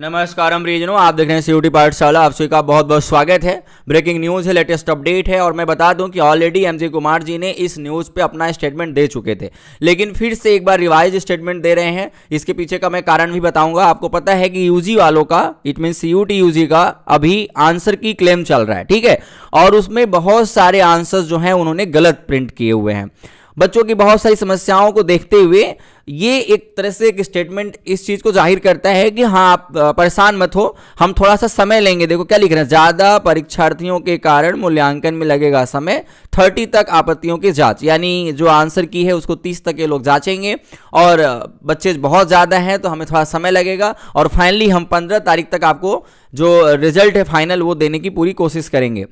नमस्कार हम आप देख रहे हैं सीयूटी पाठशाला आप सभी का बहुत बहुत स्वागत है ब्रेकिंग न्यूज़ है लेटेस्ट अपडेट है और मैं बता दूं कि ऑलरेडी एमजी कुमार जी ने इस न्यूज़ पे अपना स्टेटमेंट दे चुके थे लेकिन फिर से एक बार रिवाइज स्टेटमेंट दे रहे हैं इसके पीछे का मैं कारण भी बताऊंगा आपको पता है कि यूजी वालों का इट मीन सी यू का अभी आंसर की क्लेम चल रहा है ठीक है और उसमें बहुत सारे आंसर जो हैं उन्होंने गलत प्रिंट किए हुए हैं बच्चों की बहुत सारी समस्याओं को देखते हुए ये एक तरह से एक स्टेटमेंट इस चीज़ को जाहिर करता है कि हाँ आप परेशान मत हो हम थोड़ा सा समय लेंगे देखो क्या लिख रहे हैं ज़्यादा परीक्षार्थियों के कारण मूल्यांकन में लगेगा समय थर्टी तक आपत्तियों की जांच यानी जो आंसर की है उसको तीस तक ये लोग जांचेंगे और बच्चे बहुत ज़्यादा हैं तो हमें थोड़ा समय लगेगा और फाइनली हम पंद्रह तारीख तक आपको जो रिजल्ट है फाइनल वो देने की पूरी कोशिश करेंगे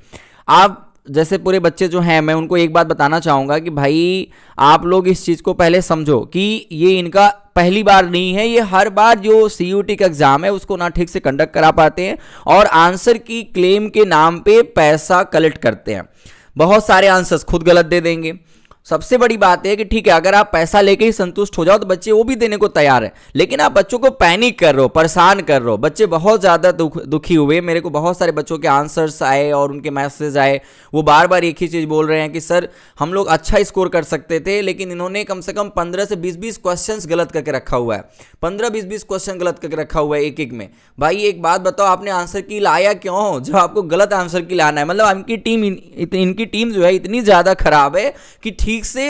आप जैसे पूरे बच्चे जो हैं मैं उनको एक बात बताना चाहूँगा कि भाई आप लोग इस चीज़ को पहले समझो कि ये इनका पहली बार नहीं है ये हर बार जो सी का एग्ज़ाम है उसको ना ठीक से कंडक्ट करा पाते हैं और आंसर की क्लेम के नाम पे पैसा कलेक्ट करते हैं बहुत सारे आंसर्स खुद गलत दे देंगे सबसे बड़ी बात है कि ठीक है अगर आप पैसा लेके ही संतुष्ट हो जाओ तो बच्चे वो भी देने को तैयार है लेकिन आप बच्चों को पैनिक कर रहे हो परेशान कर रहे हो बच्चे बहुत ज़्यादा दुख दुखी हुए मेरे को बहुत सारे बच्चों के आंसर्स आए और उनके मैसेज आए वो बार बार एक ही चीज़ बोल रहे हैं कि सर हम लोग अच्छा स्कोर कर सकते थे लेकिन इन्होंने कम से कम पंद्रह से बीस बीस क्वेश्चन गलत करके रखा हुआ है पंद्रह बीस बीस क्वेश्चन गलत करके रखा हुआ है एक एक में भाई एक बात बताओ आपने आंसर की लाया क्यों जब आपको गलत आंसर की लाना है मतलब इनकी टीम इनकी टीम जो है इतनी ज़्यादा खराब है कि ठीक ठीक से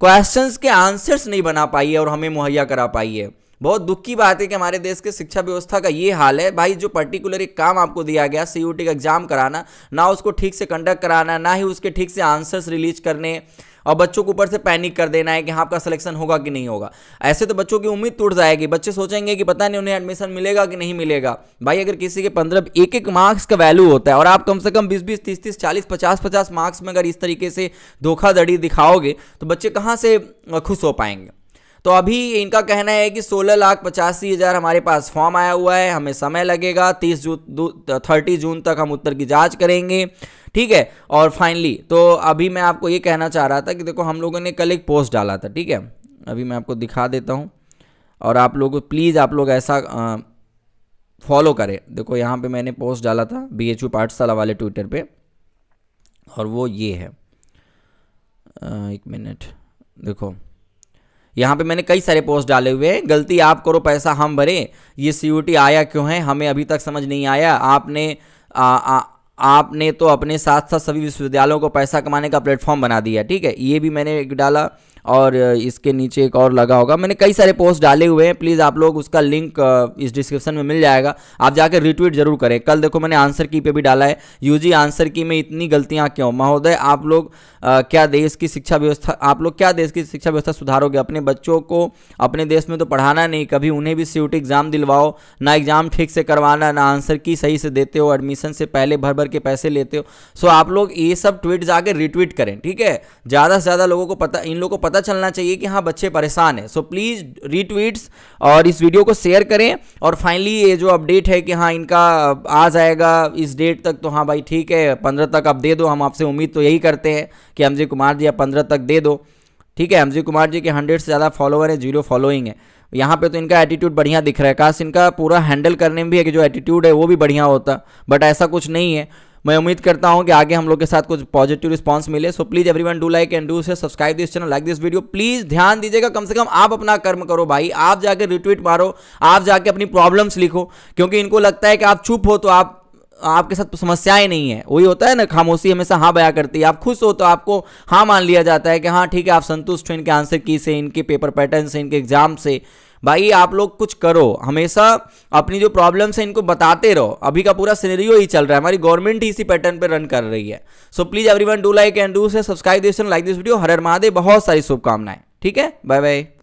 क्वेश्चंस के आंसर्स नहीं बना पाई है और हमें मुहैया करा पाई है बहुत दुख की बात है कि हमारे देश के शिक्षा व्यवस्था का ये हाल है भाई जो पर्टिकुलर एक काम आपको दिया गया सी का एग्जाम कराना ना उसको ठीक से कंडक्ट कराना ना ही उसके ठीक से आंसर्स रिलीज करने और बच्चों को ऊपर से पैनिक कर देना है कि हाँ आपका सिलेक्शन होगा कि नहीं होगा ऐसे तो बच्चों की उम्मीद टूट जाएगी बच्चे सोचेंगे कि पता नहीं उन्हें एडमिशन मिलेगा कि नहीं मिलेगा भाई अगर किसी के पंद्रह एक एक मार्क्स का वैल्यू होता है और आप कम से कम बीस बीस तीस तीस चालीस पचास पचास मार्क्स में अगर इस तरीके से धोखाधड़ी दिखाओगे तो बच्चे कहाँ से खुश हो पाएंगे तो अभी इनका कहना है कि सोलह लाख पचासी हज़ार हमारे पास फॉर्म आया हुआ है हमें समय लगेगा तीस जून थर्टी जून तक हम उत्तर की जाँच करेंगे ठीक है और फाइनली तो अभी मैं आपको ये कहना चाह रहा था कि देखो हम लोगों ने कल एक पोस्ट डाला था ठीक है अभी मैं आपको दिखा देता हूँ और आप लोग प्लीज़ आप लोग ऐसा फॉलो करें देखो यहाँ पे मैंने पोस्ट डाला था बी एच यू पाठशाला वाले ट्विटर पे और वो ये है आ, एक मिनट देखो यहाँ पे मैंने कई सारे पोस्ट डाले हुए हैं गलती आप करो पैसा हम भरें ये सी आया क्यों है हमें अभी तक समझ नहीं आया आपने आ, आ, आपने तो अपने साथ साथ सभी विश्वविद्यालयों को पैसा कमाने का प्लेटफॉर्म बना दिया ठीक है ये भी मैंने डाला और इसके नीचे एक और लगा होगा मैंने कई सारे पोस्ट डाले हुए हैं प्लीज़ आप लोग उसका लिंक इस डिस्क्रिप्शन में मिल जाएगा आप जाकर रिट्वीट जरूर करें कल देखो मैंने आंसर की पे भी डाला है यूजी आंसर की में इतनी गलतियाँ क्यों महोदय आप लोग क्या देश की शिक्षा व्यवस्था आप लोग क्या देश की शिक्षा व्यवस्था सुधारोगे अपने बच्चों को अपने देश में तो पढ़ाना नहीं कभी उन्हें भी सीट एग्ज़ाम दिलवाओ ना एग्ज़ाम ठीक से करवाना ना आंसर की सही से देते हो एडमिशन से पहले भर भर के पैसे लेते हो सो आप लोग ये सब ट्वीट जाकर रिट्वीट करें ठीक है ज़्यादा से ज़्यादा लोगों को पता इन लोगों को पता पता चलना चाहिए कि हाँ बच्चे परेशान हैं सो प्लीज़ रीट्वीट्स और इस वीडियो को शेयर करें और फाइनली ये जो अपडेट है कि हाँ इनका आ जाएगा इस डेट तक तो हाँ भाई ठीक है पंद्रह तक आप दे दो हम आपसे उम्मीद तो यही करते हैं कि एम कुमार जी आप पंद्रह तक दे दो ठीक है अमजय कुमार जी के हंड्रेड से ज़्यादा फॉलोअर हैं जीरो फॉलोइंग है यहाँ पे तो इनका एटीट्यूड बढ़िया दिख रहा है काश इनका पूरा हैंडल करने में भी है कि जो एटीट्यूड है वो भी बढ़िया होता बट ऐसा कुछ नहीं है मैं उम्मीद करता हूँ कि आगे हम लोग के साथ कुछ पॉजिटिव रिस्पॉन्स मिले so please everyone do like and do say subscribe this channel like this video please ध्यान दीजिएगा कम से कम आप अपना कर्म करो भाई आप जाकर रिट्वीट मारो आप जाके अपनी प्रॉब्लम्स लिखो क्योंकि इनको लगता है कि आप चुप हो तो आप आपके साथ तो समस्याएं नहीं है वही होता है ना खामोशी हमेशा हाँ बया करती है आप खुश हो तो आपको हाँ मान लिया जाता है कि हाँ ठीक है आप संतुष्ट हो इनके आंसर की से इनके पेपर पैटर्न से इनके एग्जाम से भाई आप लोग कुछ करो हमेशा अपनी जो प्रॉब्लम्स है इनको बताते रहो अभी का पूरा सिनेरियो ही चल रहा है हमारी गवर्नमेंट ही इसी पैटर्न पर रन कर रही है so please one do like and do say subscribe this like this video हर हर महादेव बहुत सारी शुभकामनाएं ठीक है बाय बाय